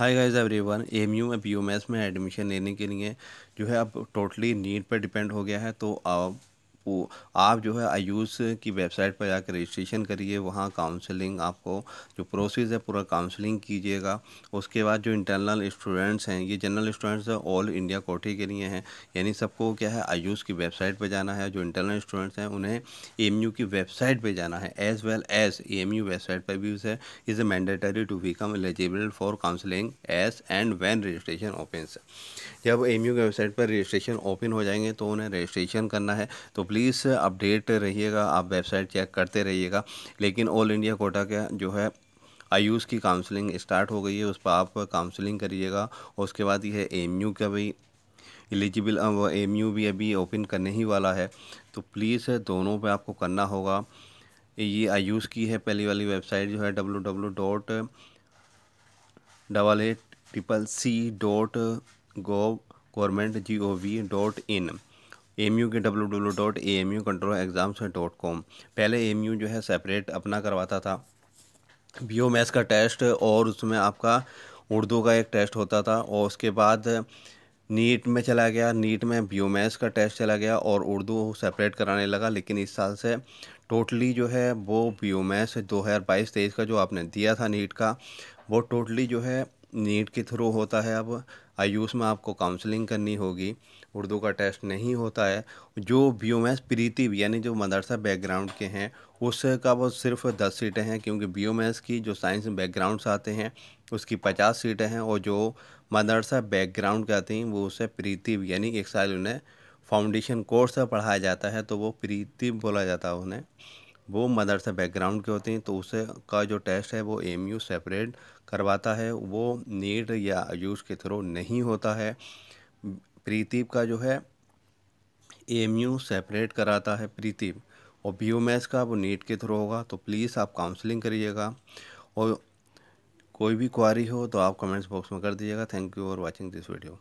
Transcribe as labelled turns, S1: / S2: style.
S1: हाय guys everyone MU M PUMS में admission लेने के लिए जो है अब टोटली नीट पर डिपेंड हो गया है तो आप वो आप जो है आयुष की वेबसाइट पर जाकर रजिस्ट्रेशन करिए वहाँ काउंसलिंग आपको जो प्रोसेस है पूरा काउंसलिंग कीजिएगा उसके बाद जो इंटरनल स्टूडेंट्स हैं ये जनरल स्टूडेंट्स ऑल इंडिया कोटे के लिए हैं यानी सबको क्या है आयुष की वेबसाइट पर जाना है जो इंटरनल स्टूडेंट्स हैं उन्हें ए की वेबसाइट पर जाना है as well as a website पर भी उसे is a mandatory to become eligible for counselling as and when registration open जब एम की वेबसाइट पर रजिस्ट्रेशन ओपन हो जाएंगे तो उन्हें रजिस्ट्रेशन करना है तो प्लीज़ प्लीज़ अपडेट रहिएगा आप वेबसाइट चेक करते रहिएगा लेकिन ऑल इंडिया कोटा के जो है आयुष की काउंसलिंग स्टार्ट हो गई है उस पर आप काउंसलिंग करिएगा उसके बाद यह एम यू का भी एलिजिबल एम यू भी अभी ओपन करने ही वाला है तो प्लीज़ दोनों पे आपको करना होगा ये आयुष की है पहली वाली वेबसाइट जो है W W dot double at triple C dot gov government G O V dot in M U K W W dot A M U control exams dot com पहले एम यू जो है separate अपना करवाता था B O maths का test और उसमें आपका उर्दू का एक टेस्ट होता था और उसके बाद नीट में चला गया नीट में बी ओ मैथ्स का टेस्ट चला गया और उर्दू सेपरेट कराने लगा लेकिन इस साल से टोटली जो है वो बी ओ मैथ्स दो हज़ार बाईस तेईस का जो आपने दिया था नीट का वो टोटली जो है नीट के थ्रू होता है अब आयुष में आपको काउंसलिंग करनी होगी उर्दू का टेस्ट नहीं होता है जो बी एम एस प्रीति यानी जो मदरसा बैकग्राउंड के हैं उसका वो सिर्फ दस सीटें हैं क्योंकि बी एम एस की जो साइंस बैकग्राउंड्स आते हैं उसकी पचास सीटें हैं और जो मदरसा बैकग्राउंड के आते हैं वो उसे प्रीति यानी एक साल उन्हें फाउंडेशन कोर्स पढ़ाया जाता है तो वो प्रीति बोला जाता है उन्हें वो मदरसा बैकग्राउंड के होते हैं तो उसे का जो टेस्ट है वो एम सेपरेट करवाता है वो नीट या आयुष के थ्रू नहीं होता है प्रीतीप का जो है एम सेपरेट कराता है प्रीतीप और बी का वो नीट के थ्रू होगा तो प्लीज़ आप काउंसलिंग करिएगा और कोई भी क्वारी हो तो आप कमेंट्स बॉक्स में कर दीजिएगा thank you for watching this video